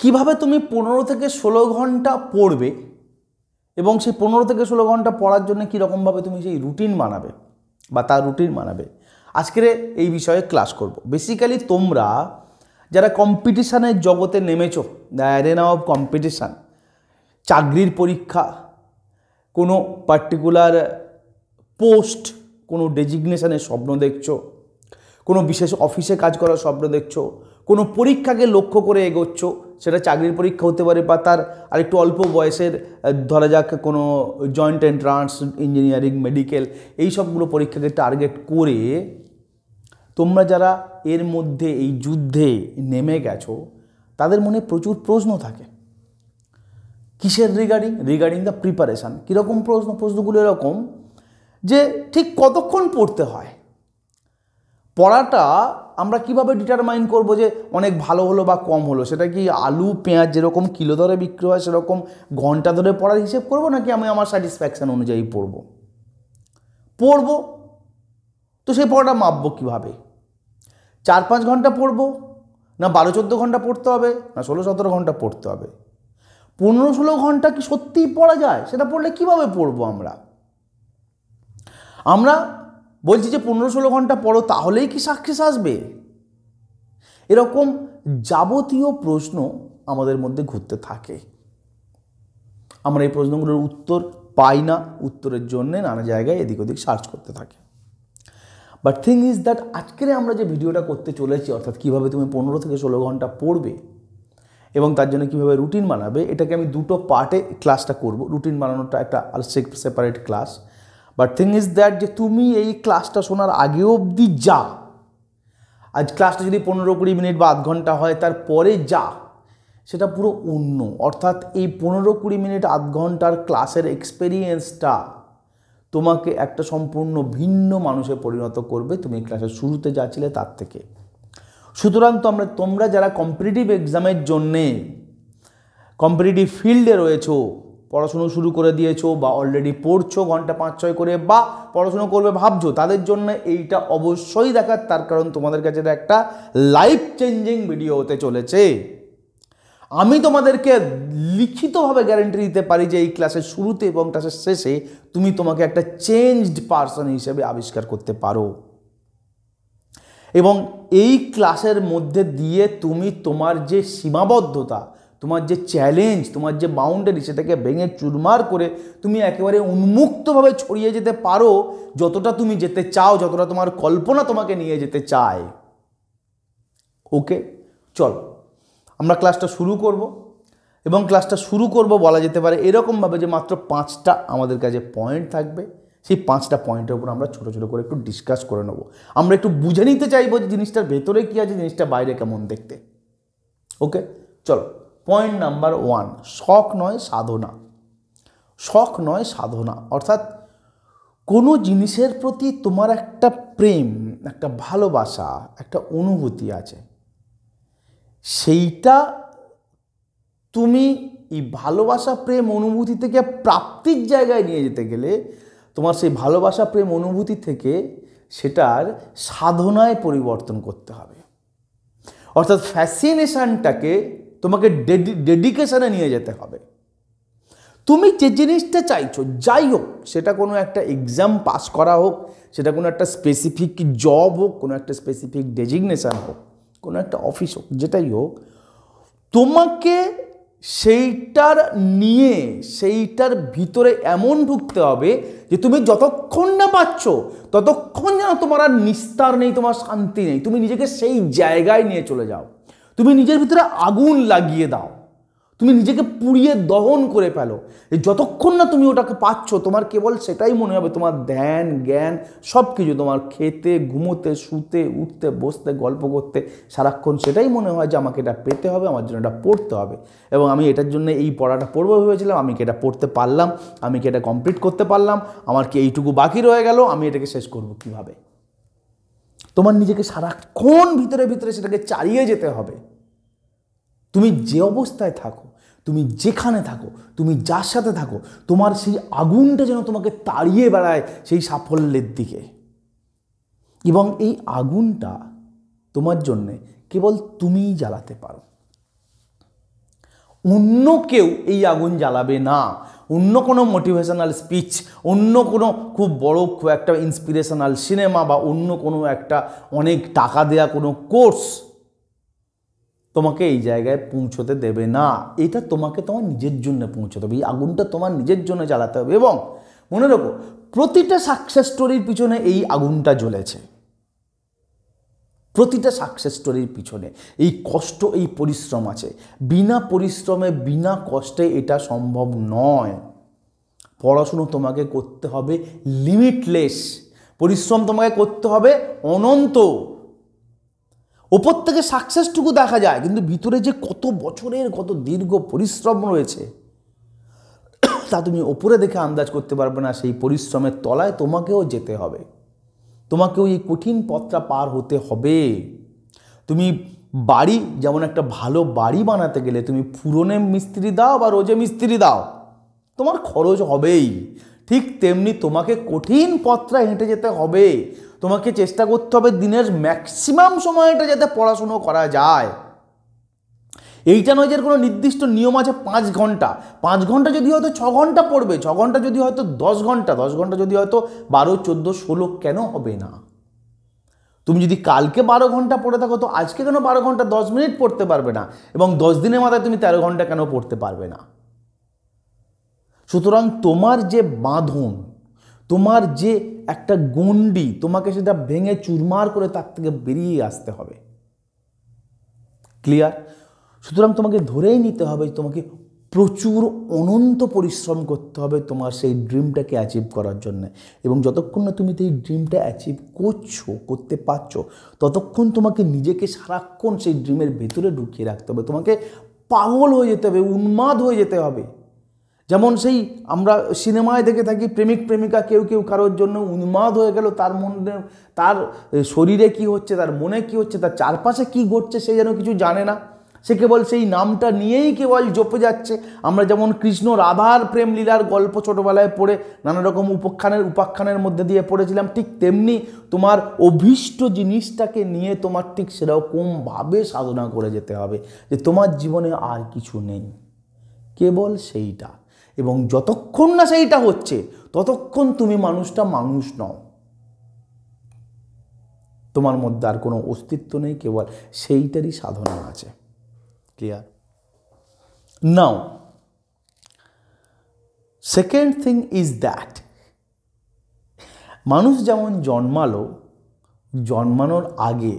কিভাবে তুমি পনেরো থেকে ষোলো ঘন্টা পড়বে এবং সেই পনেরো থেকে ষোলো ঘন্টা পড়ার জন্য কীরকমভাবে তুমি সেই রুটিন বানাবে বা তার রুটিন বানাবে আজকের এই বিষয়ে ক্লাস করব বেসিক্যালি তোমরা যারা কম্পিটিশানের জগতে নেমেছো দ্য অ্যারেনা অফ কম্পিটিশান চাকরির পরীক্ষা কোনো পার্টিকুলার পোস্ট কোনো ডেজিগনেশানের স্বপ্ন দেখছো কোনো বিশেষ অফিসে কাজ করার স্বপ্ন দেখছো কোনো পরীক্ষাকে লক্ষ্য করে এগোচ্ছ সেটা চাকরির পরীক্ষা হতে পারে বা তার আরেকটু অল্প বয়সের ধরা যাক কোনো জয়েন্ট এন্ট্রান্স ইঞ্জিনিয়ারিং মেডিকেল এই সবগুলো পরীক্ষাকে টার্গেট করে তোমরা যারা এর মধ্যে এই যুদ্ধে নেমে গেছো তাদের মনে প্রচুর প্রশ্ন থাকে কিসের রিগার্ডিং রিগার্ডিং দ্য প্রিপারেশান কীরকম প্রশ্ন প্রশ্নগুলো এরকম যে ঠিক কতক্ষণ পড়তে হয় পড়াটা আমরা কিভাবে ডিটারমাইন করব যে অনেক ভালো হলো বা কম হলো সেটা কি আলু পেঁয়াজ যেরকম কিলো ধরে বিক্রি হয় সেরকম ঘন্টা ধরে পড়ার হিসেব করব নাকি আমি আমার স্যাটিসফ্যাকশান অনুযায়ী পড়ব পড়ব তো সেই পড়াটা মাপবো কিভাবে চার পাঁচ ঘন্টা পড়ব না বারো চোদ্দো ঘন্টা পড়তে হবে না ষোলো সতেরো ঘন্টা পড়তে হবে পনেরো ষোলো ঘন্টা কি সত্যিই পড়া যায় সেটা পড়লে কিভাবে পড়বো আমরা আমরা বলছি যে পনেরো ষোলো ঘন্টা পরও তাহলেই কি সাকসেস আসবে এরকম যাবতীয় প্রশ্ন আমাদের মধ্যে ঘুরতে থাকে আমরা এই প্রশ্নগুলোর উত্তর পাই না উত্তরের জন্য নানা জায়গায় এদিক ওদিক সার্চ করতে থাকে বাট থিং ইজ দ্যাট আজকের আমরা যে ভিডিওটা করতে চলেছি অর্থাৎ কীভাবে তুমি পনেরো থেকে ষোলো ঘন্টা পড়বে এবং তার জন্য কীভাবে রুটিন বানাবে এটাকে আমি দুটো পার্টে ক্লাসটা করব রুটিন বানানোটা একটা separate class but thing is that যে তুমি এই ক্লাসটা শোনার আগে অবধি যা আজ ক্লাসটা যদি পনেরো কুড়ি মিনিট বা আধ ঘন্টা হয় তারপরে যা সেটা পুরো অন্য অর্থাৎ এই পনেরো কুড়ি মিনিট আধ ঘন্টার ক্লাসের এক্সপেরিয়েন্সটা তোমাকে একটা সম্পূর্ণ ভিন্ন মানুষে পরিণত করবে তুমি ক্লাসের শুরুতে যা ছিলে তার থেকে সুতরাং তোমরা তোমরা যারা কম্পিটিটিভ এক্সামের জন্যে কম্পিটিটিভ ফিল্ডে রয়েছো পড়াশুনো শুরু করে দিয়েছো বা অলরেডি পড়ছো ঘন্টা পাঁচ ছয় করে বা পড়াশুনো করবে ভাবছো তাদের জন্য এইটা অবশ্যই দেখার তার কারণ তোমাদের কাছে এটা একটা লাইফ চেঞ্জিং ভিডিও হতে চলেছে আমি তোমাদেরকে লিখিতভাবে গ্যারেন্টি দিতে পারি যে এই ক্লাসের শুরুতে এবং ক্লাসের শেষে তুমি তোমাকে একটা চেঞ্জড পার্সন হিসেবে আবিষ্কার করতে পারো এবং এই ক্লাসের মধ্যে দিয়ে তুমি তোমার যে সীমাবদ্ধতা তোমার যে চ্যালেঞ্জ তোমার যে বাউন্ডারি সেটাকে ভেঙে চুরমার করে তুমি একেবারে উন্মুক্তভাবে ছড়িয়ে যেতে পারো যতটা তুমি যেতে চাও যতটা তোমার কল্পনা তোমাকে নিয়ে যেতে চায় ওকে চল আমরা ক্লাসটা শুরু করব এবং ক্লাসটা শুরু করব বলা যেতে পারে এরকমভাবে যে মাত্র পাঁচটা আমাদের কাছে পয়েন্ট থাকবে সেই পাঁচটা পয়েন্টের উপর আমরা ছোটো ছোটো করে একটু ডিসকাস করে নেব আমরা একটু বুঝে নিতে চাইবো যে জিনিসটার ভেতরে কী আছে জিনিসটা বাইরে কেমন দেখতে ওকে চলো পয়েন্ট নাম্বার ওয়ান শখ নয় সাধনা শখ নয় সাধনা অর্থাৎ কোনো জিনিসের প্রতি তোমার একটা প্রেম একটা ভালোবাসা একটা অনুভূতি আছে সেইটা তুমি এই ভালোবাসা প্রেম অনুভূতি থেকে প্রাপ্তির জায়গায় নিয়ে যেতে গেলে তোমার সেই ভালোবাসা প্রেম অনুভূতি থেকে সেটার সাধনায় পরিবর্তন করতে হবে অর্থাৎ ফ্যাসিনেশানটাকে তোমাকে ডেডিকেশানে নিয়ে যেতে হবে তুমি যে জিনিসটা চাইছো যাই হোক সেটা কোনো একটা এক্সাম পাস করা হোক সেটা কোনো একটা স্পেসিফিক জব হোক কোনো একটা স্পেসিফিক ডেজিগনেশান হোক কোনো একটা অফিস হোক যেটাই হোক তোমাকে সেইটার নিয়ে সেইটার ভিতরে এমন ঢুকতে হবে যে তুমি যতক্ষণ না পাচ্ছ ততক্ষণ যেন তোমার আর নিস্তার নেই তোমার শান্তি নেই তুমি নিজেকে সেই জায়গায় নিয়ে চলে যাও তুমি নিজের ভিতরে আগুন লাগিয়ে দাও তুমি নিজেকে পুড়িয়ে দহন করে ফেলো যতক্ষণ না তুমি ওটাকে পাচ্ছ তোমার কেবল সেটাই মনে হবে তোমার ধ্যান জ্ঞান সব কিছু তোমার খেতে ঘুমোতে শুতে উঠতে বসতে গল্প করতে সারাক্ষণ সেটাই মনে হয় যে আমাকে এটা পেতে হবে আমার জন্য এটা পড়তে হবে এবং আমি এটার জন্য এই পড়াটা পড়বো ভেবেছিলাম আমি কি এটা পড়তে পারলাম আমি কি এটা কমপ্লিট করতে পারলাম আমার কি এইটুকু বাকি রয়ে গেল আমি এটাকে শেষ করব কিভাবে তোমার নিজেকে সারাক্ষণ ভিতরে ভিতরে সেটাকে চালিয়ে যেতে হবে তুমি যে অবস্থায় থাকো তুমি যেখানে থাকো তুমি যার সাথে থাকো তোমার সেই আগুনটা যেন তোমাকে তাড়িয়ে বেড়ায় সেই সাফল্যের দিকে এবং এই আগুনটা তোমার জন্যে কেবল তুমিই জ্বালাতে পারো অন্য কেউ এই আগুন জ্বালাবে না অন্য কোনো মোটিভেশনাল স্পিচ অন্য কোনো খুব বড় খুব একটা ইন্সপিরেশনাল সিনেমা বা অন্য কোনো একটা অনেক টাকা দেয়া কোনো কোর্স তোমাকে এই জায়গায় পৌঁছতে দেবে না এটা তোমাকে তোমার নিজের জন্য পৌঁছতে হবে এই আগুনটা তোমার নিজের জন্য জ্বালাতে হবে এবং মনে রেখো প্রতিটা সাকসেস স্টোরির পিছনে এই আগুনটা জ্বলেছে প্রতিটা সাকসেস স্টোরির পিছনে এই কষ্ট এই পরিশ্রম আছে বিনা পরিশ্রমে বিনা কষ্টে এটা সম্ভব নয় পড়াশুনো তোমাকে করতে হবে লিমিটলেস পরিশ্রম তোমাকে করতে হবে অনন্ত ওপর থেকে সাকসেসটুকু দেখা যায় কিন্তু ভিতরে যে কত বছরের কত দীর্ঘ পরিশ্রম রয়েছে তা তুমি ওপরে দেখে আন্দাজ করতে পারবে না সেই পরিশ্রমের তলায় তোমাকেও যেতে হবে তোমাকেও এই কঠিন পথটা পার হতে হবে তুমি বাড়ি যেমন একটা ভালো বাড়ি বানাতে গেলে তুমি পুরনে মিস্ত্রি দাও বা রোজে মিস্ত্রি দাও তোমার খরচ হবেই ঠিক তেমনি তোমাকে কঠিন পথটা হেঁটে যেতে হবে তোমাকে চেষ্টা করতে হবে দিনের ম্যাক্সিমাম সময়টা যাতে পড়াশুনো করা যায় এইটা নয় যে কোনো নির্দিষ্ট নিয়ম আছে পাঁচ ঘন্টা পাঁচ ঘন্টা যদি হয়তো ছ ঘন্টা পড়বে ছ ঘন্টা যদি হয়তো দশ ঘন্টা দশ ঘন্টা যদি হয়তো বারো চোদ্দো ষোলো কেন হবে না তুমি যদি কালকে বারো ঘন্টা পড়ে থাকো তো আজকে কেন বারো ঘন্টা দশ মিনিট পড়তে পারবে না এবং দশ দিনের মাথায় তুমি তেরো ঘন্টা কেন পড়তে পারবে না সুতরাং তোমার যে বাঁধন তোমার যে একটা গণ্ডি তোমাকে সেটা ভেঙে চুরমার করে তার থেকে বেরিয়ে আসতে হবে ক্লিয়ার সুতরাং তোমাকে ধরেই নিতে হবে তোমাকে প্রচুর অনন্ত পরিশ্রম করতে হবে তোমার সেই ড্রিমটাকে অ্যাচিভ করার জন্য এবং যতক্ষণ না তুমি এই ড্রিমটা অ্যাচিভ করছো করতে পারছো ততক্ষণ তোমাকে নিজেকে সারাক্ষণ সেই ড্রিমের ভেতরে ঢুকিয়ে রাখতে হবে তোমাকে পাগল হয়ে যেতে হবে উন্মাদ হয়ে যেতে হবে যেমন সেই আমরা সিনেমায় দেখে থাকি প্রেমিক প্রেমিকা কেউ কেউ কারোর জন্য উন্মাদ হয়ে গেল তার মনে তার শরীরে কি হচ্ছে তার মনে কি হচ্ছে তার চারপাশে কি ঘটছে সে যেন কিছু জানে না সে কেবল সেই নামটা নিয়েই কেবল জপে যাচ্ছে আমরা যেমন কৃষ্ণ রাধার প্রেমলীলার গল্প ছোটোবেলায় পড়ে নানা রকম উপাখ্যানের উপাখ্যানের মধ্যে দিয়ে পড়েছিলাম ঠিক তেমনি তোমার অভীষ্ট জিনিসটাকে নিয়ে তোমার ঠিক সেরকমভাবে সাধনা করে যেতে হবে যে তোমার জীবনে আর কিছু নেই কেবল সেইটা এবং যতক্ষণ না সেইটা হচ্ছে ততক্ষণ তুমি মানুষটা মানুষ নও তোমার মধ্যে আর কোনো অস্তিত্ব নেই কেবল সেইটারই সাধনা আছে clear now second thing is that মানুষ যেমন জন্মালো জন্মানোর আগে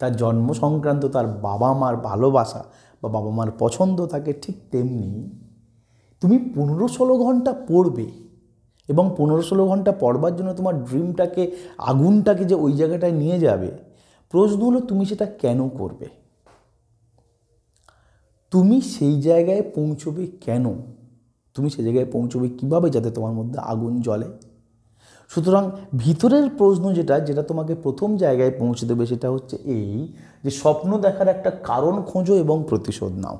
তার জন্ম সংক্রান্ত তার বাবা মার ভালোবাসা বা বাবা মার পছন্দ থাকে ঠিক তেমনি তুমি পনেরো ষোলো ঘন্টা পড়বে এবং পনেরো ষোলো ঘন্টা পড়বার জন্য তোমার ড্রিমটাকে আগুনটাকে যে ওই জায়গাটায় নিয়ে যাবে প্রশ্ন হলো তুমি সেটা কেন করবে তুমি সেই জায়গায় পৌঁছবে কেন তুমি সেই জায়গায় পৌঁছবে কিভাবে যাতে তোমার মধ্যে আগুন জ্বলে সুতরাং ভিতরের প্রশ্ন যেটা যেটা তোমাকে প্রথম জায়গায় পৌঁছে দেবে সেটা হচ্ছে এই যে স্বপ্ন দেখার একটা কারণ খোঁজো এবং প্রতিশোধ নাও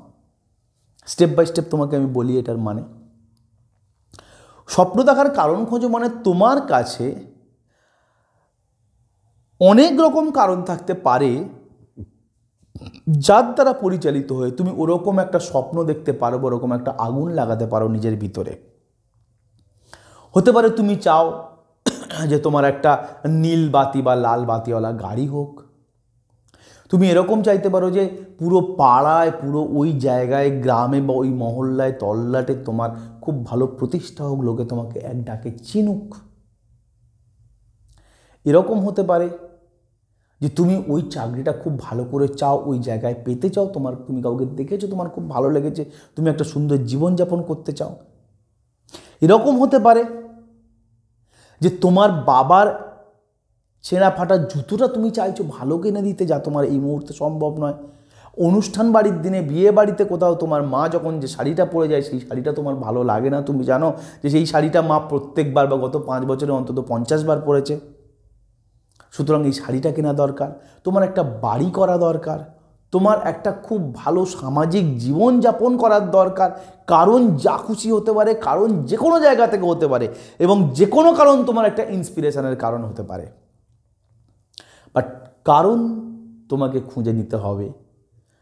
স্টেপ বাই স্টেপ তোমাকে আমি বলি এটার মানে স্বপ্ন দেখার কারণ খোঁজো মানে তোমার কাছে অনেক রকম কারণ থাকতে পারে যার দ্বারা পরিচালিত হয়ে তুমি ওরকম একটা স্বপ্ন দেখতে পারো ওরকম একটা আগুন লাগাতে পারো নিজের ভিতরে হতে পারে তুমি চাও যে তোমার একটা নীল বাতি বা লাল বাতিওয়ালা গাড়ি হোক তুমি এরকম চাইতে পারো যে পুরো পাড়ায় পুরো ওই জায়গায় গ্রামে বা ওই মহল্লায় তল্লাটে তোমার খুব ভালো প্রতিষ্ঠা হোক লোকে তোমাকে এক ডাকে চিনুক এরকম হতে পারে যে তুমি ওই চাকরিটা খুব ভালো করে চাও ওই জায়গায় পেতে চাও তোমার তুমি কাউকে দেখেছো তোমার খুব ভালো লেগেছে তুমি একটা সুন্দর জীবনযাপন করতে চাও এরকম হতে পারে যে তোমার বাবার ছেঁড়া ফাটা জুতোটা তুমি চাইছো ভালো কিনে দিতে যা তোমার এই মুহূর্তে সম্ভব নয় অনুষ্ঠান বাড়ির দিনে বিয়ে বাড়িতে কোথাও তোমার মা যখন যে শাড়িটা পরে যায় সেই শাড়িটা তোমার ভালো লাগে না তুমি জানো যে সেই শাড়িটা মা প্রত্যেকবার বা গত পাঁচ বছরে অন্তত পঞ্চাশ বার পরেছে সুতরাং এই শাড়িটা কেনা দরকার তোমার একটা বাড়ি করা দরকার তোমার একটা খুব ভালো সামাজিক জীবনযাপন করার দরকার কারণ যা খুশি হতে পারে কারণ যে কোনো জায়গা থেকে হতে পারে এবং যে কোনো কারণ তোমার একটা ইন্সপিরেশনের কারণ হতে পারে বাট কারণ তোমাকে খুঁজে নিতে হবে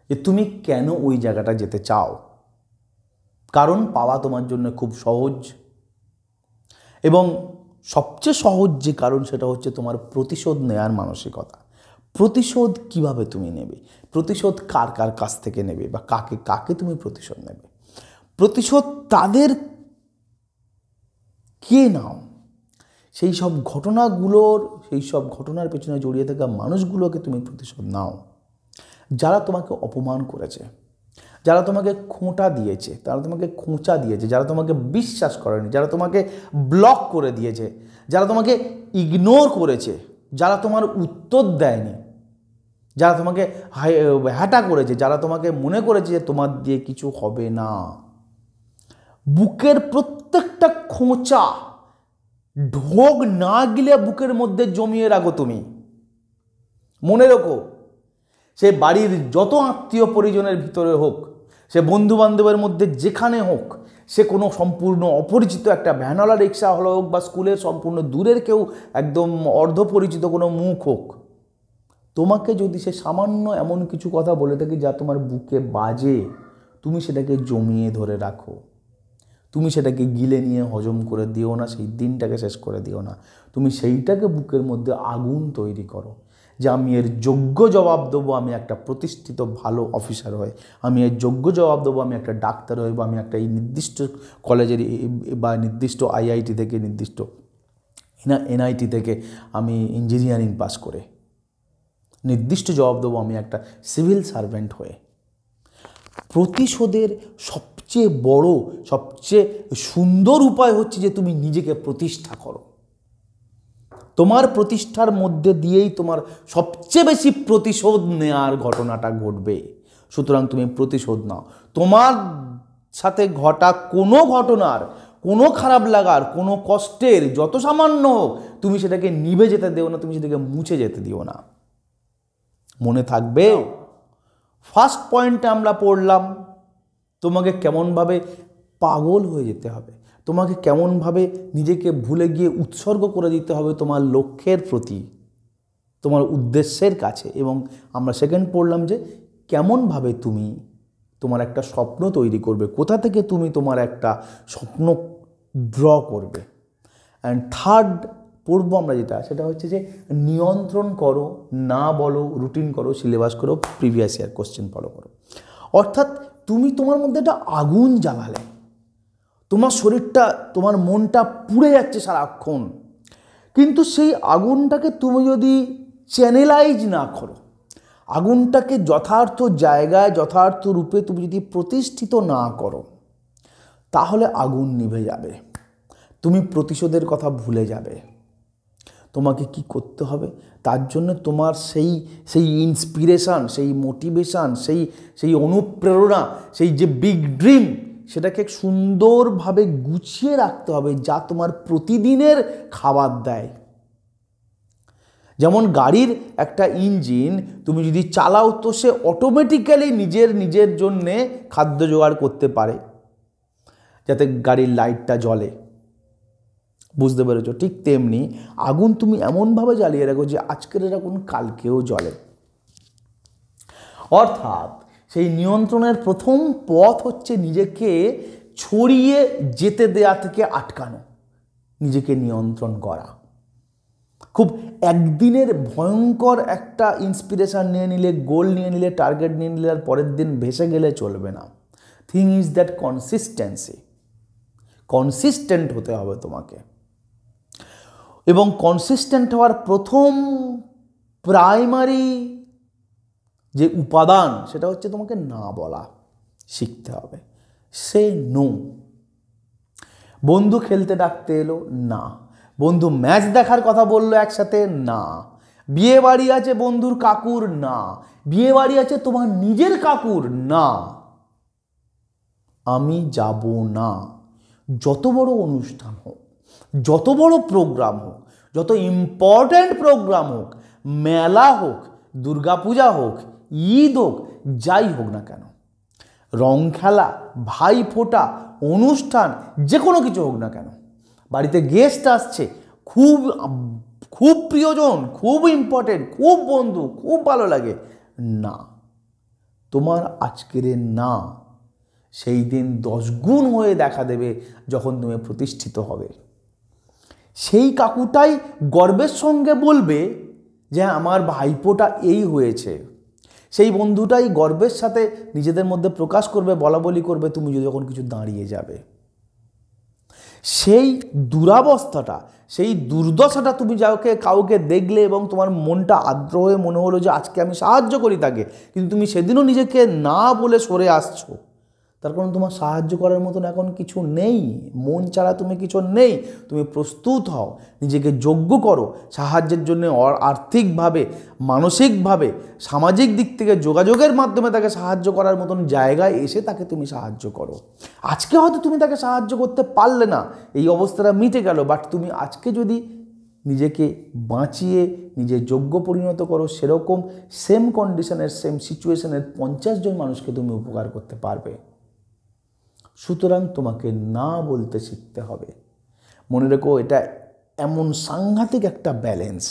যে তুমি কেন ওই জায়গাটা যেতে চাও কারণ পাওয়া তোমার জন্য খুব সহজ এবং সবচেয়ে সহজ যে কারণ সেটা হচ্ছে তোমার প্রতিশোধ নেয়ার মানসিকতা প্রতিশোধ কিভাবে তুমি নেবে প্রতিশোধ কার কার কাছ থেকে নেবে বা কাকে কাকে তুমি প্রতিশোধ নেবে প্রতিশোধ তাদের কে নাও সেই সব ঘটনাগুলোর সেই সব ঘটনার পেছনে জড়িয়ে থাকা মানুষগুলোকে তুমি প্রতিশোধ নাও যারা তোমাকে অপমান করেছে যারা তোমাকে খোঁটা দিয়েছে তারা তোমাকে খোঁচা দিয়েছে যারা তোমাকে বিশ্বাস করেনি যারা তোমাকে ব্লক করে দিয়েছে যারা তোমাকে ইগনোর করেছে যারা তোমার উত্তর দেয়নি যারা তোমাকে হ্যাটা করেছে যারা তোমাকে মনে করেছে যে তোমার দিয়ে কিছু হবে না বুকের প্রত্যেকটা খোঁচা ঢোক না গিলে বুকের মধ্যে জমিয়ে রাখো তুমি মনে রেখো সে বাড়ির যত আত্মীয় পরিজনের ভিতরে হোক সে বন্ধু বান্ধবের মধ্যে যেখানে হোক সে কোনো সম্পূর্ণ অপরিচিত একটা ভ্যানওয়ালা রিক্সা হলো হোক বা স্কুলের সম্পূর্ণ দূরের কেউ একদম অর্ধপরিচিত কোনো মুখ হোক তোমাকে যদি সে সামান্য এমন কিছু কথা বলে থাকে যা তোমার বুকে বাজে তুমি সেটাকে জমিয়ে ধরে রাখো তুমি সেটাকে গিলে নিয়ে হজম করে দিও না সেই দিনটাকে শেষ করে দিও না তুমি সেইটাকে বুকের মধ্যে আগুন তৈরি করো যে আমি এর যোগ্য জবাব দেবো আমি একটা প্রতিষ্ঠিত ভালো অফিসার হয়ে আমি এর যোগ্য জবাব দেবো আমি একটা ডাক্তার হই বা আমি একটা এই নির্দিষ্ট কলেজের বা নির্দিষ্ট আইআইটি থেকে নির্দিষ্ট এনআইটি থেকে আমি ইঞ্জিনিয়ারিং পাস করে নির্দিষ্ট জবাব দেবো আমি একটা সিভিল সার্ভেন্ট হয়ে প্রতিশোধের সব সবচেয়ে বড় সবচেয়ে সুন্দর উপায় হচ্ছে যে তুমি নিজেকে প্রতিষ্ঠা করো তোমার প্রতিষ্ঠার মধ্যে দিয়েই তোমার সবচেয়ে বেশি প্রতিশোধ নেওয়ার ঘটনাটা ঘটবে সুতরাং তুমি প্রতিশোধ নাও তোমার সাথে ঘটা কোনো ঘটনার কোনো খারাপ লাগার কোনো কষ্টের যত সামান্য হোক তুমি সেটাকে নিভে যেতে দিও না তুমি সেটাকে মুছে যেতে দিও না মনে থাকবে ফার্স্ট পয়েন্টে আমরা পড়লাম তোমাকে কেমনভাবে পাগল হয়ে যেতে হবে তোমাকে কেমনভাবে নিজেকে ভুলে গিয়ে উৎসর্গ করে দিতে হবে তোমার লক্ষ্যের প্রতি তোমার উদ্দেশ্যের কাছে এবং আমরা সেকেন্ড পড়লাম যে কেমনভাবে তুমি তোমার একটা স্বপ্ন তৈরি করবে কোথা থেকে তুমি তোমার একটা স্বপ্ন ড্র করবে অ্যান্ড থার্ড পড়ব আমরা যেটা সেটা হচ্ছে যে নিয়ন্ত্রণ করো না বলো রুটিন করো সিলেবাস করো প্রিভিয়াস ইয়ার কোশ্চেন ফলো করো অর্থাৎ তুমি তোমার মধ্যে একটা আগুন জ্বালালে তোমার শরীরটা তোমার মনটা পুড়ে যাচ্ছে সারাক্ষণ কিন্তু সেই আগুনটাকে তুমি যদি চ্যানেলাইজ না করো আগুনটাকে যথার্থ জায়গায় যথার্থ রূপে তুমি যদি প্রতিষ্ঠিত না করো তাহলে আগুন নিভে যাবে তুমি প্রতিশোধের কথা ভুলে যাবে তোমাকে কি করতে হবে তার জন্য তোমার সেই সেই ইন্সপিরেশান সেই মোটিভেশান সেই সেই অনুপ্রেরণা সেই যে বিগ ড্রিম সেটাকে সুন্দরভাবে গুছিয়ে রাখতে হবে যা তোমার প্রতিদিনের খাবার দেয় যেমন গাড়ির একটা ইঞ্জিন তুমি যদি চালাও তো সে অটোমেটিক্যালি নিজের নিজের জন্যে খাদ্য জোগাড় করতে পারে যাতে গাড়ির লাইটটা জ্বলে বুঝতে পেরেছো ঠিক তেমনি আগুন তুমি এমনভাবে জ্বালিয়ে রাখো যে আজকের আগুন কালকেও জ্বলে অর্থাৎ সেই নিয়ন্ত্রণের প্রথম পথ হচ্ছে নিজেকে ছড়িয়ে যেতে দেয়া থেকে আটকানো নিজেকে নিয়ন্ত্রণ করা খুব একদিনের ভয়ঙ্কর একটা ইন্সপিরেশান নিয়ে নিলে গোল নিয়ে নিলে টার্গেট নিয়ে নিলে আর পরের দিন ভেসে গেলে চলবে না thing is that consistency consistent হতে হবে তোমাকে এবং কনসিস্টেন্ট হওয়ার প্রথম প্রাইমারি যে উপাদান সেটা হচ্ছে তোমাকে না বলা শিখতে হবে সে নো বন্ধু খেলতে ডাকতে এলো না বন্ধু ম্যাচ দেখার কথা বললো একসাথে না বিয়ে বাড়ি আছে বন্ধুর কাকুর না বিয়ে বাড়ি আছে তোমার নিজের কাকুর না আমি যাব না যত বড় অনুষ্ঠান হোক যত বড় প্রোগ্রাম হোক যত ইম্পর্ট্যান্ট প্রোগ্রাম হোক মেলা হোক দুর্গাপূজা হোক ঈদ হোক যাই হোক না কেন রং খেলা ভাই ফোটা অনুষ্ঠান যে কোনো কিছু হোক না কেন বাড়িতে গেস্ট আসছে খুব খুব প্রিয়জন খুব ইম্পর্টেন্ট খুব বন্ধু খুব ভালো লাগে না তোমার আজকের না সেই দিন দশগুণ হয়ে দেখা দেবে যখন তুমি প্রতিষ্ঠিত হবে সেই কাকুটাই গর্বের সঙ্গে বলবে যে হ্যাঁ, আমার ভাইপোটা এই হয়েছে সেই বন্ধুটাই গর্বের সাথে নিজেদের মধ্যে প্রকাশ করবে বলা বলি করবে তুমি যদি যখন কিছু দাঁড়িয়ে যাবে সেই দুরাবস্থাটা সেই দুর্দশাটা তুমি যাকে কাউকে দেখলে এবং তোমার মনটা আদ্র হয়ে মনে হলো যে আজকে আমি সাহায্য করি তাকে কিন্তু তুমি সেদিনও নিজেকে না বলে সরে আসছো তার কারণ তোমার সাহায্য করার মতন এখন কিছু নেই মন ছাড়া তুমি কিছু নেই তুমি প্রস্তুত হও নিজেকে যোগ্য করো সাহায্যের জন্য আর্থিকভাবে মানসিকভাবে সামাজিক দিক থেকে যোগাযোগের মাধ্যমে তাকে সাহায্য করার মতন জায়গায় এসে তাকে তুমি সাহায্য করো আজকে হয়তো তুমি তাকে সাহায্য করতে পারলে না এই অবস্থাটা মিটে গেল বাট তুমি আজকে যদি নিজেকে বাঁচিয়ে নিজে যোগ্য পরিণত করো সেরকম সেম কন্ডিশনের সেম সিচুয়েশনের পঞ্চাশ জন মানুষকে তুমি উপকার করতে পারবে সুতরাং তোমাকে না বলতে শিখতে হবে মনে রেখো এটা এমন সাংঘাতিক একটা ব্যালেন্স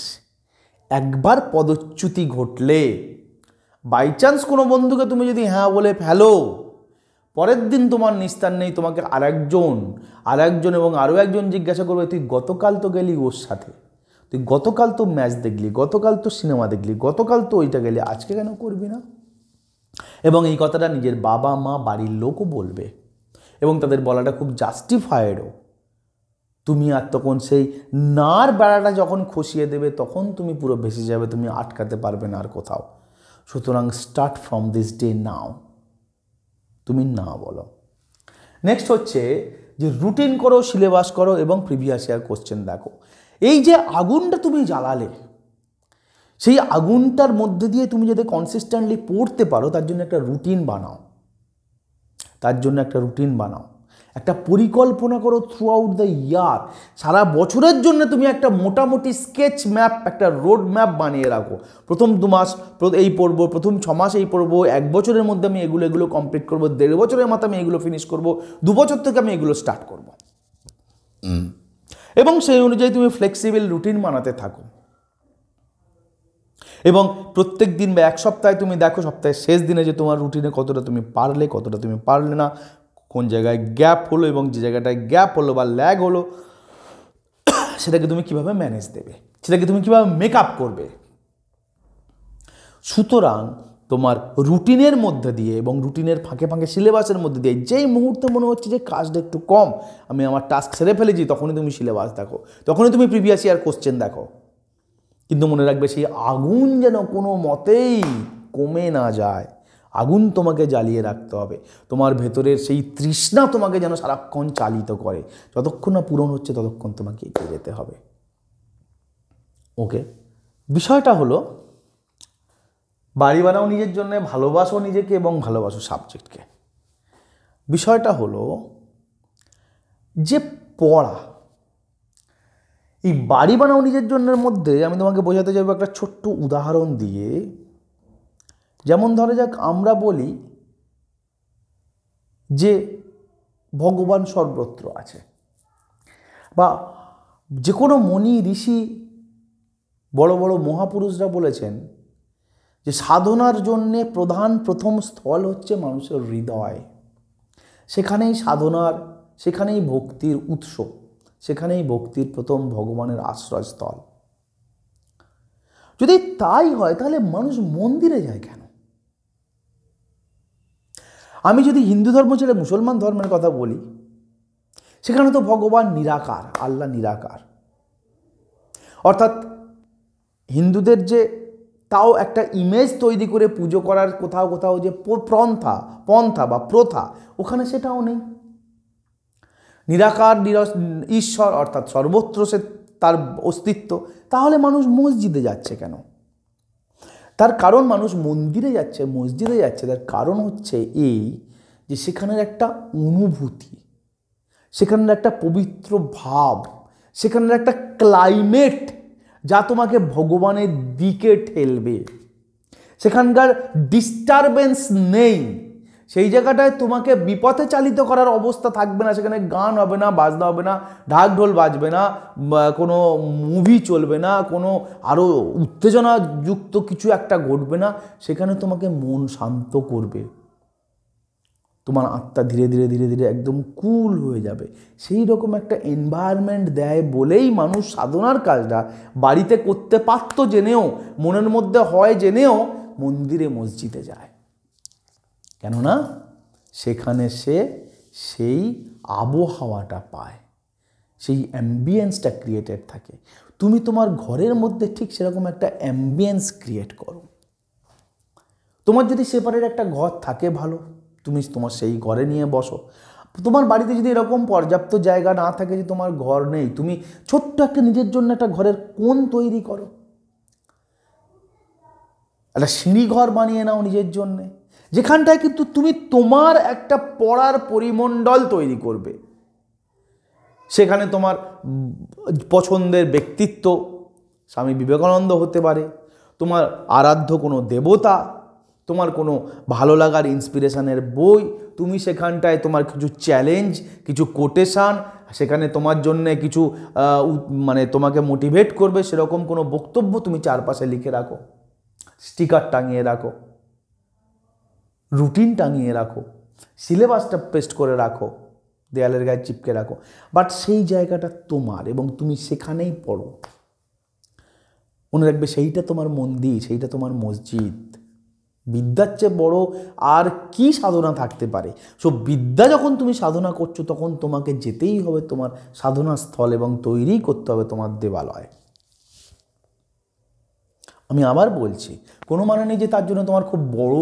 একবার পদচ্যুতি ঘটলে বাই চান্স কোনো বন্ধুকে তুমি যদি হ্যাঁ বলে ফেলো পরের দিন তোমার নিস্তার নেই তোমাকে আর একজন আর একজন এবং আরও একজন জিজ্ঞাসা করবে তুই গতকাল তো গেলি ওর সাথে তুই গতকাল তো ম্যাচ দেখলি গতকাল তো সিনেমা দেখলি গতকাল তো ওইটা গেলি আজকে কেন করবি না এবং এই কথাটা নিজের বাবা মা বাড়ির লোকও বলবে এবং তাদের বলাটা খুব জাস্টিফায়েডও তুমি আর তখন সেই নার বেড়াটা যখন খসিয়ে দেবে তখন তুমি পুরো ভেসে যাবে তুমি আটকাতে পারবে না আর কোথাও সুতরাং start from this day now তুমি না বলো নেক্সট হচ্ছে যে রুটিন করো সিলেবাস করো এবং প্রিভিয়াস ইয়ার কোশ্চেন দেখো এই যে আগুনটা তুমি জ্বালালে সেই আগুনটার মধ্যে দিয়ে তুমি যদি কনসিস্ট্যান্টলি পড়তে পারো তার জন্য একটা রুটিন বানাও তার জন্য একটা রুটিন বানাও একটা পরিকল্পনা করো থ্রু আউট দ্য ইয়ার সারা বছরের জন্য তুমি একটা মোটামুটি স্কেচ ম্যাপ একটা রোড ম্যাপ বানিয়ে রাখো প্রথম দু মাস এই পড়ব প্রথম ছ মাস এই পড়ব এক বছরের মধ্যে আমি এগুলো এগুলো কমপ্লিট করব দেড় বছরের মাথা আমি এগুলো ফিনিশ করব দু বছর থেকে আমি এগুলো স্টার্ট করব এবং সেই অনুযায়ী তুমি ফ্লেক্সিবল রুটিন বানাতে থাকো এবং প্রত্যেক দিন বা এক সপ্তাহে তুমি দেখো সপ্তাহের শেষ দিনে যে তোমার রুটিনে কতটা তুমি পারলে কতটা তুমি পারলে না কোন জায়গায় গ্যাপ হলো এবং যে জায়গাটায় গ্যাপ হলো বা ল্যাগ হলো সেটাকে তুমি কিভাবে ম্যানেজ দেবে সেটাকে তুমি কিভাবে মেক আপ করবে সুতরাং তোমার রুটিনের মধ্যে দিয়ে এবং রুটিনের ফাঁকে ফাঁকে সিলেবাসের মধ্যে দিয়ে যেই মুহূর্তে মনে হচ্ছে যে কাজটা একটু কম আমি আমার টাস্ক সেরে ফেলেছি তখনই তুমি সিলেবাস দেখো তখনই তুমি প্রিভিয়াস ইয়ার কোশ্চেন দেখো কিন্তু মনে রাখবে সেই আগুন যেন কোনো মতেই কমে না যায় আগুন তোমাকে জ্বালিয়ে রাখতে হবে তোমার ভেতরের সেই তৃষ্ণা তোমাকে যেন সারাক্ষণ চালিত করে যতক্ষণ না পূরণ হচ্ছে ততক্ষণ তোমাকে এগিয়ে যেতে হবে ওকে বিষয়টা হলো বাড়ি বানাও নিজের জন্য ভালোবাসো নিজেকে এবং ভালোবাসো সাবজেক্টকে বিষয়টা হলো যে পড়া এই বাড়ি বানাও নিজের জন্যের মধ্যে আমি তোমাকে বোঝাতে যাবো একটা ছোট্ট উদাহরণ দিয়ে যেমন ধরা যাক আমরা বলি যে ভগবান সর্বত্র আছে বা যে কোনো মনি ঋষি বড় বড় মহাপুরুষরা বলেছেন যে সাধনার জন্যে প্রধান প্রথম স্থল হচ্ছে মানুষের হৃদয় সেখানেই সাধনার সেখানেই ভক্তির উৎস সেখানেই ভক্তির প্রথম ভগবানের আশ্রয়স্থল যদি তাই হয় তাহলে মানুষ মন্দিরে যায় কেন আমি যদি হিন্দু ধর্ম ছেড়ে মুসলমান ধর্মের কথা বলি সেখানে তো ভগবান নিরাকার আল্লাহ নিরাকার অর্থাৎ হিন্দুদের যে তাও একটা ইমেজ তৈরি করে পুজো করার কোথাও কোথাও যে প্রন্থা পন্থা বা প্রথা ওখানে সেটাও নেই নিরাকার ঈশ্বর অর্থাৎ সর্বত্র সে তার অস্তিত্ব তাহলে মানুষ মসজিদে যাচ্ছে কেন তার কারণ মানুষ মন্দিরে যাচ্ছে মসজিদে যাচ্ছে তার কারণ হচ্ছে এই যে সেখানের একটা অনুভূতি সেখানের একটা পবিত্র ভাব সেখানের একটা ক্লাইমেট যা তোমাকে ভগবানের দিকে ঠেলবে সেখানকার ডিস্টারবেন্স নেই সেই জায়গাটায় তোমাকে বিপথে চালিত করার অবস্থা থাকবে না সেখানে গান হবে না বাজনা হবে না ঢাক ঢোল বাজবে না কোনো মুভি চলবে না কোনো আরও উত্তেজনাযুক্ত কিছু একটা ঘটবে না সেখানে তোমাকে মন শান্ত করবে তোমার আত্মা ধীরে ধীরে ধীরে ধীরে একদম কুল হয়ে যাবে সেই রকম একটা এনভায়রনমেন্ট দেয় বলেই মানুষ সাধনার কাজটা বাড়িতে করতে পারত জেনেও মনের মধ্যে হয় জেনেও মন্দিরে মসজিদে যায় কেননা সেখানে সে সেই আবহাওয়াটা পায় সেই অ্যাম্বিয়েন্সটা ক্রিয়েটেড থাকে তুমি তোমার ঘরের মধ্যে ঠিক সেরকম একটা অ্যাম্বিয়েন্স ক্রিয়েট করো তোমার যদি সেপারেট একটা ঘর থাকে ভালো তুমি তোমার সেই ঘরে নিয়ে বসো তোমার বাড়িতে যদি এরকম পর্যাপ্ত জায়গা না থাকে যে তোমার ঘর নেই তুমি ছোট্ট একটা নিজের জন্য একটা ঘরের কোণ তৈরি করো একটা সিঁড়ি ঘর বানিয়ে নাও নিজের জন্যে যেখানটায় কিন্তু তুমি তোমার একটা পড়ার পরিমণ্ডল তৈরি করবে সেখানে তোমার পছন্দের ব্যক্তিত্ব স্বামী বিবেকানন্দ হতে পারে তোমার আরাধ্য কোনো দেবতা তোমার কোনো ভালো লাগার ইন্সপিরেশানের বই তুমি সেখানটায় তোমার কিছু চ্যালেঞ্জ কিছু কোটেশান সেখানে তোমার জন্য কিছু মানে তোমাকে মোটিভেট করবে সেরকম কোনো বক্তব্য তুমি চারপাশে লিখে রাখো স্টিকার টাঙিয়ে রাখো রুটিন টাঙিয়ে রাখো সিলেবাসটা পেস্ট করে রাখো দেয়ালের গায়ে চিপকে রাখো বাট সেই জায়গাটা তোমার এবং তুমি সেখানেই পড়ো মনে রাখবে সেইটা তোমার মন্দির সেইটা তোমার মসজিদ বিদ্যার চেয়ে বড় আর কি সাধনা থাকতে পারে সো বিদ্যা যখন তুমি সাধনা করছো তখন তোমাকে যেতেই হবে তোমার সাধনা স্থল এবং তৈরি করতে হবে তোমার দেবালয় আমি আবার বলছি কোনো মানে নেই যে তার জন্য তোমার খুব বড়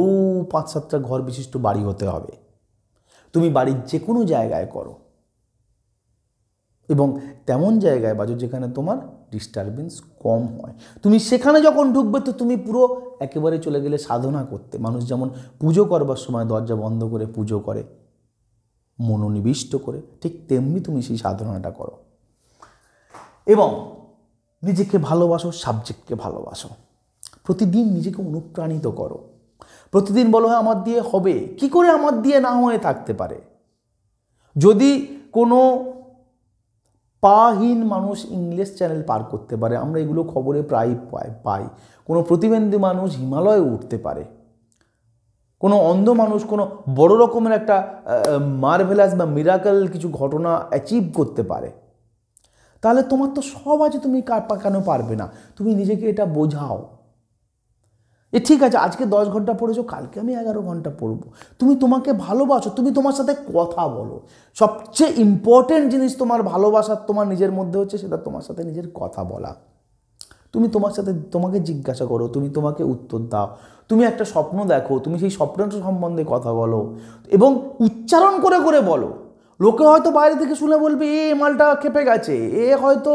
পাঁচ সাতটা ঘর বিশিষ্ট বাড়ি হতে হবে তুমি বাড়ির যে কোনো জায়গায় করো এবং তেমন জায়গায় বাজো যেখানে তোমার ডিস্টারবেন্স কম হয় তুমি সেখানে যখন ঢুকবে তো তুমি পুরো একেবারে চলে গেলে সাধনা করতে মানুষ যেমন পুজো করবার সময় দরজা বন্ধ করে পুজো করে মনোনিবিষ্ট করে ঠিক তেমনি তুমি সেই সাধনাটা করো এবং নিজেকে ভালোবাসো সাবজেক্টকে ভালোবাসো প্রতিদিন নিজেকে অনুপ্রাণিত করো প্রতিদিন বলো হ্যাঁ আমার দিয়ে হবে কি করে আমার দিয়ে না হয়ে থাকতে পারে যদি কোনো পাহীন মানুষ ইংলিশ চ্যানেল পার করতে পারে আমরা এগুলো খবরে প্রায় পাই পাই কোনো প্রতিবন্ধী মানুষ হিমালয়ে উঠতে পারে কোনো অন্ধ মানুষ কোনো বড় রকমের একটা মার্ভেলাস বা মিরাকল কিছু ঘটনা অ্যাচিভ করতে পারে তাহলে তোমার তো সব আছে তুমি পাকানো পারবে না তুমি নিজেকে এটা বোঝাও এ ঠিক আছে আজকে দশ ঘন্টা পড়েছো কালকে আমি এগারো ঘন্টা পড়বো তুমি তোমাকে ভালোবাসো তুমি তোমার সাথে কথা বলো সবচেয়ে ইম্পর্টেন্ট জিনিস তোমার ভালোবাসার তোমার নিজের মধ্যে হচ্ছে সেটা তোমার সাথে নিজের কথা বলা তুমি তোমার সাথে তোমাকে জিজ্ঞাসা করো তুমি তোমাকে উত্তর দাও তুমি একটা স্বপ্ন দেখো তুমি সেই স্বপ্নটা সম্বন্ধে কথা বলো এবং উচ্চারণ করে করে বলো লোকে হয়তো বাইরে থেকে শুনে বলবে এ মালটা খেপে গেছে এ হয়তো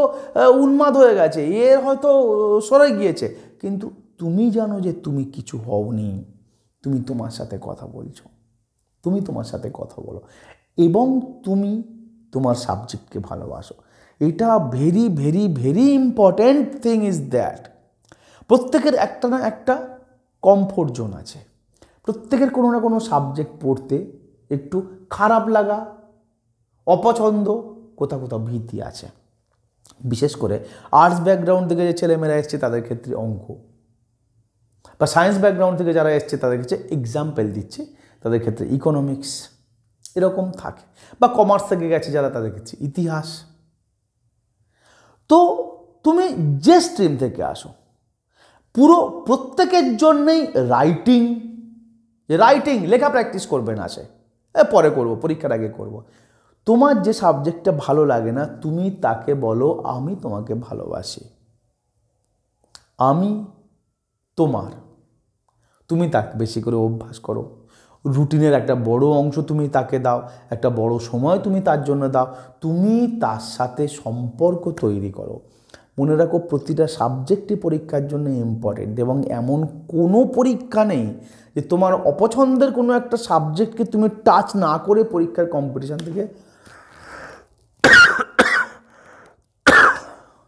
উন্মাদ হয়ে গেছে এ হয়তো সরে গিয়েছে কিন্তু তুমি জানো যে তুমি কিছু হওনি তুমি তোমার সাথে কথা বলছো তুমি তোমার সাথে কথা বলো এবং তুমি তোমার সাবজেক্টকে ভালোবাসো এটা very very very important thing is that প্রত্যেকের একটা না একটা কমফোর্ট জোন আছে প্রত্যেকের কোনো না কোনো সাবজেক্ট পড়তে একটু খারাপ লাগা অপছন্দ কোথাও কোথাও ভীতি আছে বিশেষ করে আর্টস ব্যাকগ্রাউন্ড থেকে যে ছেলেমেয়েরা এসছে তাদের ক্ষেত্রে অঙ্ক বা সায়েন্স ব্যাকগ্রাউন্ড থেকে যারা এসছে তাদের কাছে এক্সাম্পেল দিচ্ছে তাদের ক্ষেত্রে ইকোনমিক্স এরকম থাকে বা কমার্স থেকে গেছে যারা তাদের কাছে ইতিহাস তো তুমি যে স্ট্রিম থেকে আসো পুরো প্রত্যেকের জন্যেই রাইটিং রাইটিং লেখা প্র্যাকটিস করবে না সে পরে করব পরীক্ষার আগে করব। তোমার যে সাবজেক্টটা ভালো লাগে না তুমি তাকে বলো আমি তোমাকে ভালোবাসি আমি তোমার তুমি তাকে বেশি করে অভ্যাস করো রুটিনের একটা বড় অংশ তুমি তাকে দাও একটা বড় সময় তুমি তার জন্য দাও তুমি তার সাথে সম্পর্ক তৈরি করো মনে রাখো প্রতিটা সাবজেক্টই পরীক্ষার জন্য ইম্পর্টেন্ট এবং এমন কোনো পরীক্ষা নেই যে তোমার অপছন্দের কোনো একটা সাবজেক্টকে তুমি টাচ না করে পরীক্ষার কম্পিটিশান থেকে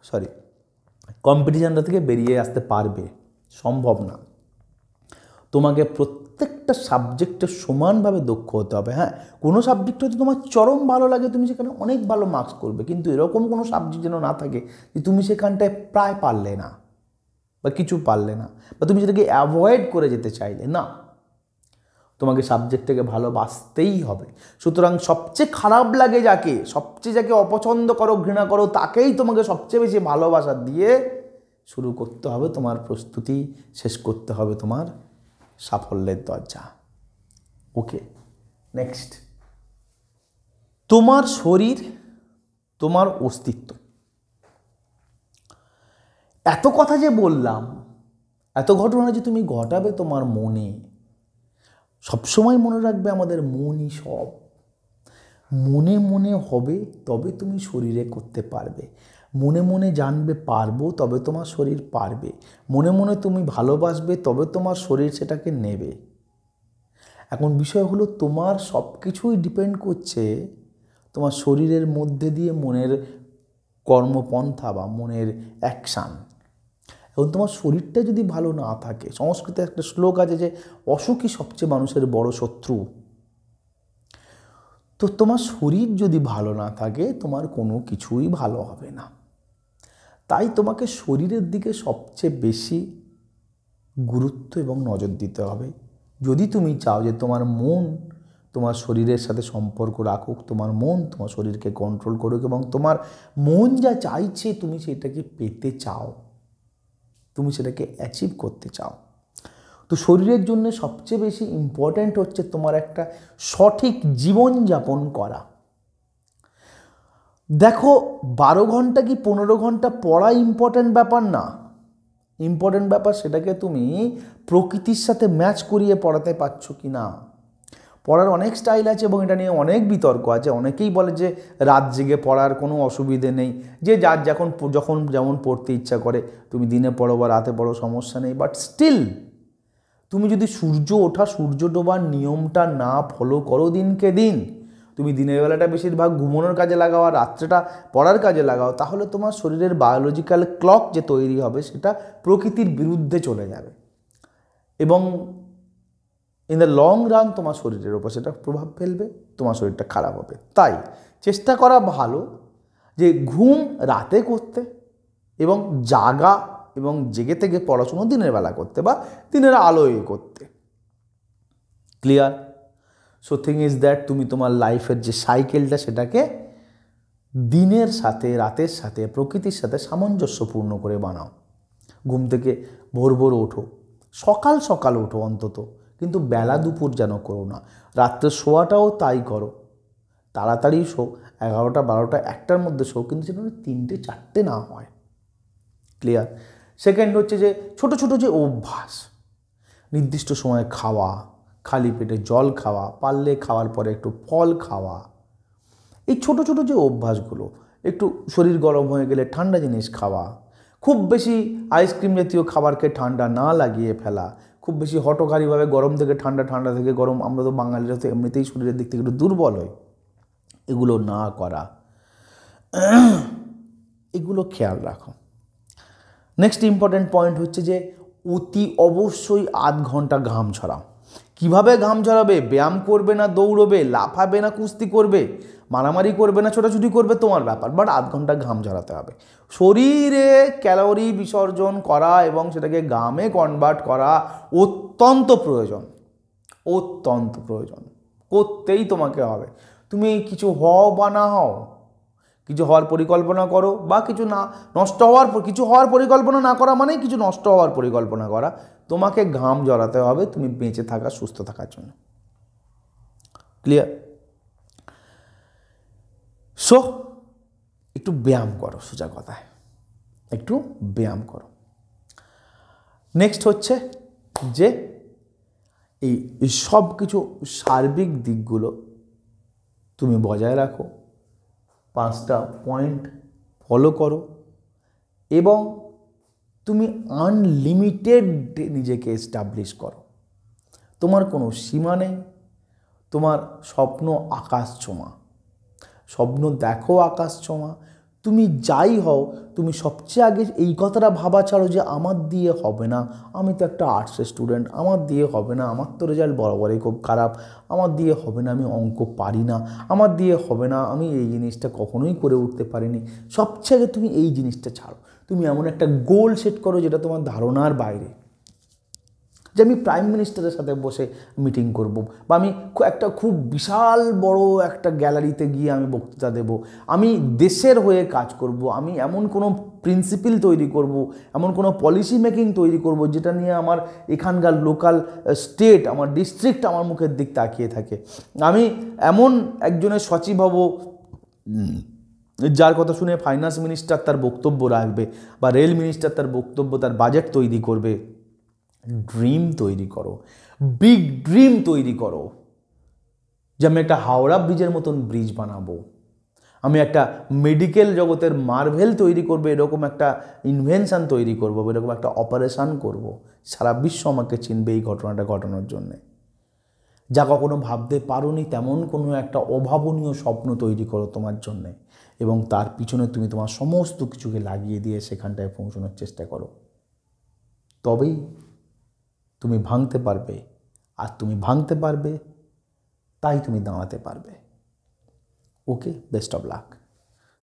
সরি কম্পিটিশানটা থেকে বেরিয়ে আসতে পারবে সম্ভব না তোমাকে প্রত্যেকটা সাবজেক্টে সমানভাবে দক্ষ হতে হবে হ্যাঁ কোনো সাবজেক্ট হয়তো তোমার চরম ভালো লাগে তুমি সেখানে অনেক ভালো মার্কস করবে কিন্তু এরকম কোনো সাবজেক্ট যেন না থাকে যে তুমি সেখানটায় প্রায় পারলে না বা কিছু পারলে না বা তুমি সেটাকে অ্যাভয়েড করে যেতে চাইলে না তোমাকে সাবজেক্ট থেকে ভালোবাসতেই হবে সুতরাং সবচেয়ে খারাপ লাগে যাকে সবচেয়ে যাকে অপছন্দ করো ঘৃণা করো তাকেই তোমাকে সবচেয়ে বেশি ভালোবাসা দিয়ে শুরু করতে হবে তোমার প্রস্তুতি শেষ করতে হবে তোমার সাফল্যের দরজা ওকে নেক্সট তোমার শরীর তোমার অস্তিত্ব এত কথা যে বললাম এত ঘটনা যে তুমি ঘটাবে তোমার মনে সবসময় মনে রাখবে আমাদের মনই সব মনে মনে হবে তবে তুমি শরীরে করতে পারবে মনে মনে জানবে পারবো তবে তোমার শরীর পারবে মনে মনে তুমি ভালোবাসবে তবে তোমার শরীর সেটাকে নেবে এখন বিষয় হলো তোমার সব কিছুই ডিপেন্ড করছে তোমার শরীরের মধ্যে দিয়ে মনের কর্মপন্থা বা মনের অ্যাকশান এবং তোমার শরীরটা যদি ভালো না থাকে সংস্কৃতে একটা শ্লোক আছে যে অসুখই সবচেয়ে মানুষের বড় শত্রু তো তোমার শরীর যদি ভালো না থাকে তোমার কোনো কিছুই ভালো হবে না তাই তোমাকে শরীরের দিকে সবচেয়ে বেশি গুরুত্ব এবং নজর দিতে হবে যদি তুমি চাও যে তোমার মন তোমার শরীরের সাথে সম্পর্ক রাখুক তোমার মন তোমার শরীরকে কন্ট্রোল করুক এবং তোমার মন যা চাইছে তুমি সেটাকে পেতে চাও তুমি সেটাকে অ্যাচিভ করতে চাও তো শরীরের জন্য সবচেয়ে বেশি ইম্পর্ট্যান্ট হচ্ছে তোমার একটা সঠিক জীবনযাপন করা দেখো বারো ঘন্টা কি পনেরো ঘন্টা পড়া ইম্পর্ট্যান্ট ব্যাপার না ইম্পর্ট্যান্ট ব্যাপার সেটাকে তুমি প্রকৃতির সাথে ম্যাচ করিয়ে পড়াতে পারছো কি না পড়ার অনেক স্টাইল আছে এবং এটা নিয়ে অনেক বিতর্ক আছে অনেকেই বলে যে রাত জেগে পড়ার কোনো অসুবিধে নেই যে যার যখন যখন যেমন পড়তে ইচ্ছা করে তুমি দিনে পড়ো বা রাতে পড়ো সমস্যা নেই বাট স্টিল তুমি যদি সূর্য ওঠা সূর্য ডোবার নিয়মটা না ফলো করো দিনকে দিন তুমি দিনের বেলাটা বেশিরভাগ ঘুমানোর কাজে লাগাও আর রাত্রেটা পড়ার কাজে লাগাও তাহলে তোমার শরীরের বায়োলজিক্যাল ক্লক যে তৈরি হবে সেটা প্রকৃতির বিরুদ্ধে চলে যাবে এবং ইন দ্য লং রান তোমার শরীরের ওপর সেটা প্রভাব ফেলবে তোমার শরীরটা খারাপ হবে তাই চেষ্টা করা ভালো যে ঘুম রাতে করতে এবং জাগা এবং জেগে থেকে পড়াশুনো দিনের বেলা করতে বা দিনের আলোয় করতে clear so thing is that তুমি তোমার লাইফের যে সাইকেলটা সেটাকে দিনের সাথে রাতের সাথে প্রকৃতির সাথে সামঞ্জস্যপূর্ণ করে বানাও ঘুম থেকে ভোর ভোর ওঠো সকাল সকাল ওঠো অন্তত কিন্তু বেলা দুপুর যেন করো না রাত্রে শোয়াটাও তাই করো তাড়াতাড়ি শো এগারোটা বারোটা একটার মধ্যে শো কিন্তু যেন তিনটে চারটে না হয় ক্লিয়ার সেকেন্ড হচ্ছে যে ছোট ছোট যে অভ্যাস নির্দিষ্ট সময়ে খাওয়া খালি পেটে জল খাওয়া পারলে খাওয়ার পরে একটু ফল খাওয়া এই ছোট ছোট যে অভ্যাসগুলো একটু শরীর গরম হয়ে গেলে ঠান্ডা জিনিস খাওয়া খুব বেশি আইসক্রিম জাতীয় খাবারকে ঠান্ডা না লাগিয়ে ফেলা খুব বেশি হটকারীভাবে গরম থেকে ঠান্ডা ঠান্ডা থেকে গরম আমরা তো বাঙালিরা তো এমনিতেই শরীরের দিক থেকে একটু দুর্বল হই এগুলো না করা এগুলো খেয়াল রাখো নেক্সট ইম্পর্ট্যান্ট পয়েন্ট হচ্ছে যে অতি অবশ্যই আধ ঘন্টা ঘাম ছড়াও কিভাবে ঘাম ঝরাবে ব্যায়াম করবে না দৌড়বে লাফাবে না কুস্তি করবে মারামারি করবে না ছোটাছুটি করবে তোমার ব্যাপার বাট আধ ঘন্টা ঘাম ঝরাতে হবে শরীরে ক্যালোরি বিসর্জন করা এবং সেটাকে ঘামে কনভার্ট করা অত্যন্ত প্রয়োজন অত্যন্ত প্রয়োজন করতেই তোমাকে হবে তুমি কিছু হও বা না হও কিছু হওয়ার পরিকল্পনা করো বা কিছু না নষ্ট হওয়ার কিছু হওয়ার পরিকল্পনা না করা মানেই কিছু নষ্ট হওয়ার পরিকল্পনা করা তোমাকে ঘাম জড়াতে হবে তুমি বেঁচে থাকা সুস্থ থাকার জন্য ক্লিয়ার সো একটু ব্যায়াম করো সোজা কথায় একটু ব্যায়াম করো নেক্সট হচ্ছে যে এই সব কিছু সার্বিক দিকগুলো তুমি বজায় রাখো পাঁচটা পয়েন্ট ফলো করো এবং তুমি আনলিমিটেড নিজেকে এস্টাবলিশ করো তোমার কোনো সীমা নেই তোমার স্বপ্ন আকাশ ছোঁয়া স্বপ্ন দেখো আকাশ ছোঁয়া তুমি যাই হও তুমি সবচেয়ে আগে এই কথাটা ভাবা ছাড়ো যে আমার দিয়ে হবে না আমি তো একটা আর্টসের স্টুডেন্ট আমার দিয়ে হবে না আমার তো রেজাল্ট বরাবরই খুব খারাপ আমার দিয়ে হবে না আমি অঙ্ক পারি না আমার দিয়ে হবে না আমি এই জিনিসটা কখনোই করে উঠতে পারিনি সবচেয়ে আগে তুমি এই জিনিসটা ছাড়ো তুমি এমন একটা গোল সেট করো যেটা তোমার ধারণার বাইরে যে আমি প্রাইম মিনিস্টারের সাথে বসে মিটিং করব বা আমি একটা খুব বিশাল বড় একটা গ্যালারিতে গিয়ে আমি বক্তৃতা দেব আমি দেশের হয়ে কাজ করব আমি এমন কোনো প্রিন্সিপাল তৈরি করব এমন কোনো পলিসি মেকিং তৈরি করব যেটা নিয়ে আমার এখানকার লোকাল স্টেট আমার ডিস্ট্রিক্ট আমার মুখের দিক তাকিয়ে থাকে আমি এমন একজনের সচিব হব যার কথা শুনে ফাইন্যান্স মিনিস্টার তার বক্তব্য রাখবে বা রেল মিনিস্টার তার বক্তব্য তার বাজেট তৈরি করবে ড্রিম hmm. তৈরি করো বিগ hmm. ড্রিম তৈরি করো যে আমি একটা হাওড়া ব্রিজের মতন ব্রিজ বানাবো আমি একটা মেডিকেল জগতের মার্ভেল তৈরি করবো এরকম একটা ইনভেনশান তৈরি করবো এরকম একটা অপারেশান করব। সারা বিশ্ব আমাকে চিনবে এই ঘটনাটা ঘটানোর জন্যে যা কখনো ভাবতে পারোনি তেমন কোনো একটা অভাবনীয় স্বপ্ন তৈরি করো তোমার জন্যে এবং তার পিছনে তুমি তোমার সমস্ত কিছুকে লাগিয়ে দিয়ে সেখানটায় পৌঁছানোর চেষ্টা করো তবেই তুমি ভাঙতে পারবে আর তুমি ভাঙতে পারবে তাই তুমি দাঁড়াতে পারবে ওকে বেস্ট অফ লাক